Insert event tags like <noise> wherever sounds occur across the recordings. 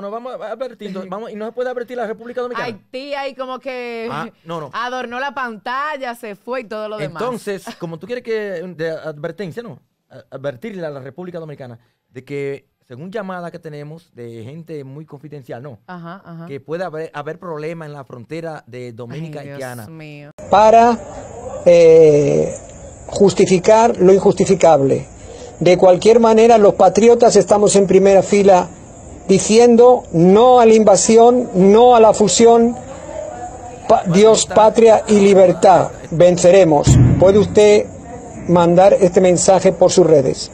No vamos a advertir, <laughs> vamos, y no se puede advertir la República Dominicana. Haití ahí como que ah, adornó la pantalla, se fue y todo lo demás. Entonces, como tú quieres que, de advertencia, ¿no? Advertirle a la República Dominicana de que, según llamada que tenemos de gente muy confidencial, ¿no? Que puede haber, haber problemas en la frontera de Dominica y Haitiana. Para eh, justificar lo injustificable. De cualquier manera, los patriotas estamos en primera fila diciendo no a la invasión, no a la fusión, Dios, patria y libertad, venceremos. ¿Puede usted mandar este mensaje por sus redes?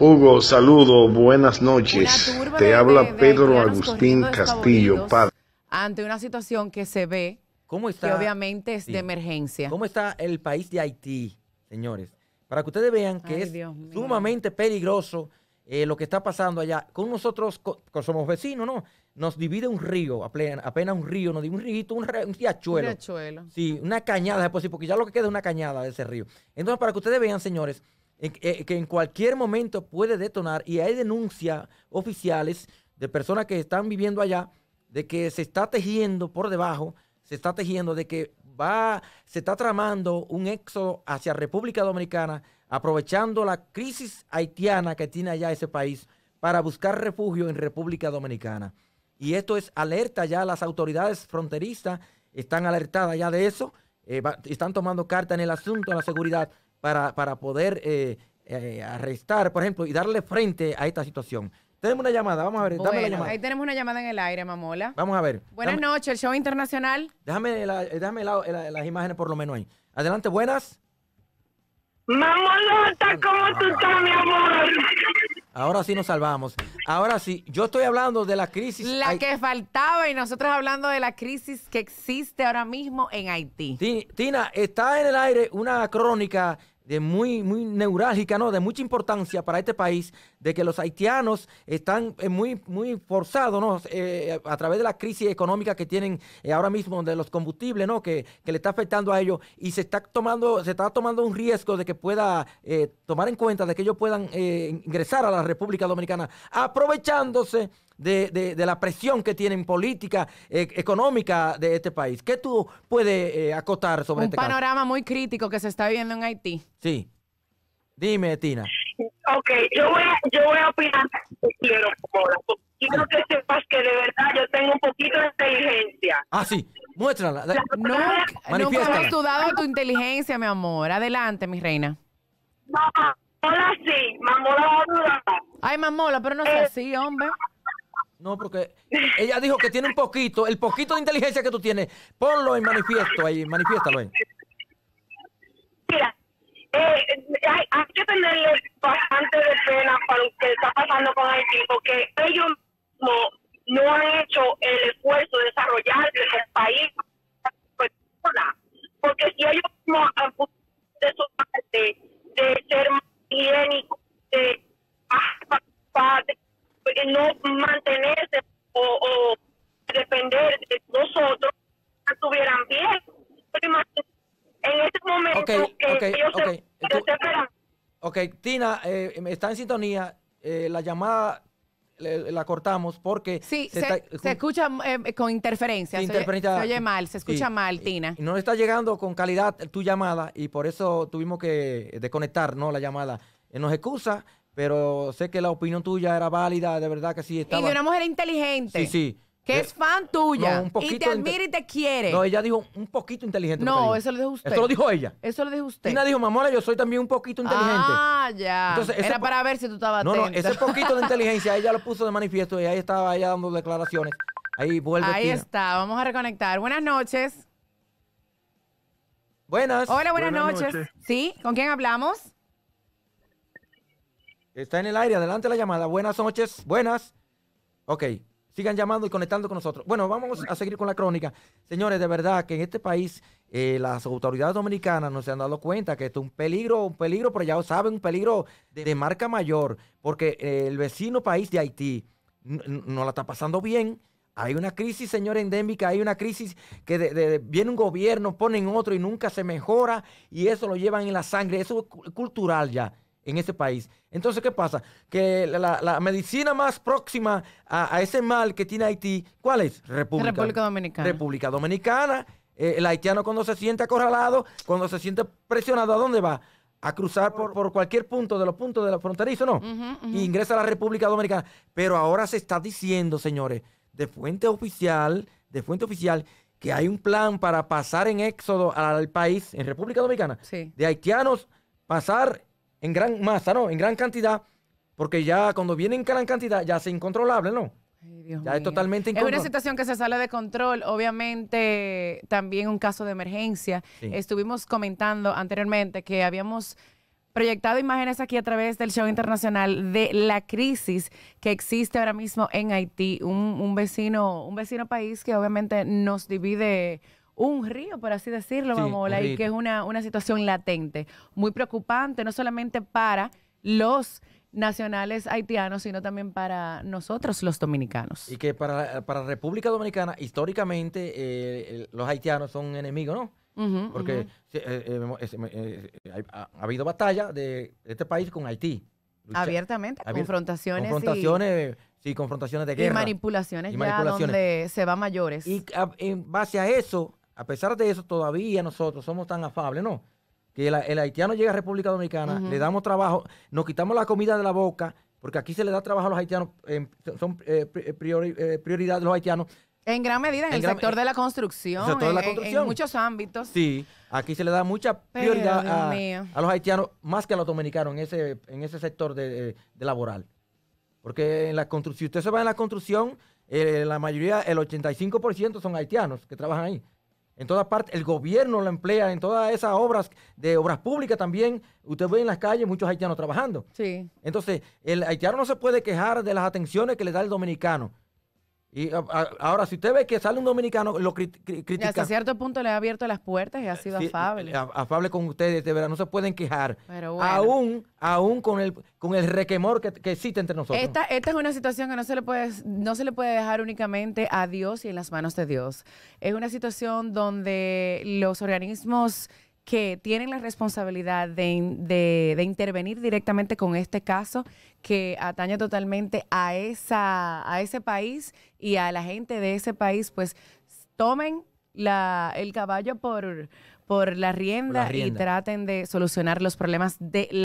Hugo, saludo, buenas noches. Te habla Pedro Agustín Castillo, padre. Ante una situación que se ve, que obviamente es de emergencia. ¿Cómo está el país de Haití, señores? Para que ustedes vean que es sumamente peligroso eh, lo que está pasando allá. Con nosotros, somos vecinos, ¿no? Nos divide un río, apenas, un río, nos divide un río, un, un, riachuelo. Un riachuelo. Sí, una cañada, después sí, porque ya lo que queda es una cañada de ese río. Entonces, para que ustedes vean, señores, eh, que en cualquier momento puede detonar y hay denuncias oficiales de personas que están viviendo allá de que se está tejiendo por debajo, se está tejiendo de que va, se está tramando un éxodo hacia República Dominicana aprovechando la crisis haitiana que tiene allá ese país para buscar refugio en República Dominicana. Y esto es alerta ya, las autoridades fronterizas están alertadas ya de eso, eh, están tomando carta en el asunto de la seguridad para, poder eh, eh, arrestar, por ejemplo, y darle frente a esta situación. Tenemos una llamada, vamos a ver, Ahí tenemos una llamada en el aire, mamola. Vamos a ver. Buenas noches, el show internacional. Déjame, las imágenes por lo menos ahí. Adelante, buenas tú estás, mi amor? Ahora sí nos salvamos. Ahora sí, yo estoy hablando de la crisis. La que faltaba y nosotros hablando de la crisis que existe ahora mismo en Haití. Tina, está en el aire una crónica de muy, muy neurálgica, ¿no? De mucha importancia para este país, de que los haitianos están eh, muy, muy forzados, eh, a través de la crisis económica que tienen eh, ahora mismo de los combustibles, ¿no? Que, le está afectando a ellos y se está tomando, se está tomando un riesgo de que pueda tomar en cuenta de que ellos puedan ingresar a la República Dominicana, aprovechándose de, de, de la presión que tienen política, eh, económica de este país. ¿Qué tú puedes eh, acotar sobre Un este panorama muy crítico que se está viviendo en Haití. Sí. Dime, Tina. Ok, yo voy yo voy a opinar quiero, que sepas que de verdad yo tengo un poquito de inteligencia. Ah, sí. Muéstrala. No, nunca has dudado tu inteligencia, mi amor. Adelante, mi reina. No, hola sí, Mamola va a dudar. Ay, Mamola, pero no sé así, hombre. No, porque ella dijo que tiene un poquito, el poquito de inteligencia que tú tienes, ponlo en manifiesto ahí, manifiéstalo ahí. Mira, eh, hay, que tenerle bastante de pena para lo que está pasando con Haití, porque ellos no, no han hecho el esfuerzo de desarrollar el país. Porque si ellos mismos han de su parte de ser más no mantenerse o, depender de nosotros, estuvieran bien. En este momento okay, okay, okay. ok, Tina, eh, está en sintonía. Eh, la llamada la cortamos porque sí, se, escucha eh, con interferencia. se, oye, mal, se escucha mal, Tina. no está llegando con calidad tu llamada y por eso tuvimos que desconectar ¿no? la llamada. nos excusa, pero sé que la opinión tuya era válida, de verdad que sí. Estaba... Y de una mujer inteligente. Sí, sí. Que es fan tuya. un poquito y te admira y te quiere. No, ella dijo un poquito inteligente. No, eso lo dijo usted. Eso lo dijo ella. Eso lo dijo usted. Tina dijo, mamora, yo soy también un poquito inteligente. Ah, ya. Entonces, era para ver si tú estabas no, No, ese poquito de <laughs> inteligencia, ella lo puso de manifiesto y ahí estaba ella dando declaraciones. Ahí vuelve Ahí está, vamos a reconectar. Buenas noches. Buenas. Hola, buenas, noches. ¿Sí? ¿Con quién hablamos? Está en el aire, adelante la llamada. Buenas noches, buenas. Ok, sigan llamando y conectando con nosotros. Bueno, vamos a seguir con la crónica. Señores, de verdad que en este país eh, las autoridades dominicanas no se han dado cuenta que esto es un peligro, un peligro, pero ya saben, un peligro de, marca mayor, porque eh, el vecino país de Haití no la está pasando bien. Hay una crisis, señores, endémica, hay una crisis que viene un gobierno, ponen otro y nunca se mejora y eso lo llevan en la sangre, eso es cultural ya en ese país. Entonces, ¿qué pasa? Que la, medicina más próxima a, ese mal que tiene Haití, ¿cuál es? República, República Dominicana. República Dominicana. Eh, el haitiano cuando se siente acorralado, cuando se siente presionado, ¿a dónde va? a cruzar por, cualquier punto de los puntos de la fronteriza, ¿no? Y ingresa a la República Dominicana. Pero ahora se está diciendo, señores, de fuente oficial, de fuente oficial, que hay un plan para pasar en éxodo al país, en República Dominicana, de haitianos, pasar en gran masa, ¿no? En gran cantidad, porque ya cuando viene en gran cantidad ya es incontrolable, ¿no? ya es totalmente incontrolable. Es una situación que se sale de control, obviamente también un caso de emergencia. Estuvimos comentando anteriormente que habíamos proyectado imágenes aquí a través del show internacional de la crisis que existe ahora mismo en Haití, un, un vecino, un vecino país que obviamente nos divide un río, por así decirlo, vamos Mamola, y que es una, una situación latente, muy preocupante, no solamente para los nacionales haitianos, sino también para nosotros los dominicanos. Y que para, para República Dominicana, históricamente, eh, los haitianos son enemigos, ¿no? Porque ha, habido batalla de este país con Haití. Abiertamente, confrontaciones. Confrontaciones, y, sí, confrontaciones de guerra. Y manipulaciones, ya donde se va mayores. Y ah, en base a eso, a pesar de eso, todavía nosotros somos tan afables, ¿no? Que el, haitiano llega a República Dominicana, le damos trabajo, nos quitamos la comida de la boca, porque aquí se le da trabajo a los haitianos, em, son eh, eh, eh, prioridad los haitianos. En gran medida, en, el sector de la construcción. En, muchos ámbitos. Sí, aquí se le da mucha prioridad a, los haitianos más que a los dominicanos en ese, en ese sector de, laboral. Porque en la construcción, si usted se va en la construcción, la mayoría, el 85% son haitianos que trabajan ahí en toda parte, el gobierno la emplea, en todas esas obras de obras públicas también, usted ve en las calles muchos haitianos trabajando. Sí. Entonces, el haitiano no se puede quejar de las atenciones que le da el dominicano. Y ahora, si usted ve que sale un dominicano, lo critica. hasta cierto punto le ha abierto las puertas y ha eh, sido afable. afable con ustedes, de verdad, no se pueden quejar. Aún, aún con el, con el requemor que, que existe entre nosotros. Esta, es una situación que no se, le puede, no se le puede dejar únicamente a Dios y en las manos de Dios. Es una situación donde los organismos que tienen la responsabilidad de, intervenir directamente con este caso que atañe totalmente a, esa, a ese país y a la gente de ese país, pues tomen la, el caballo por, la por la rienda. y traten de solucionar los problemas de la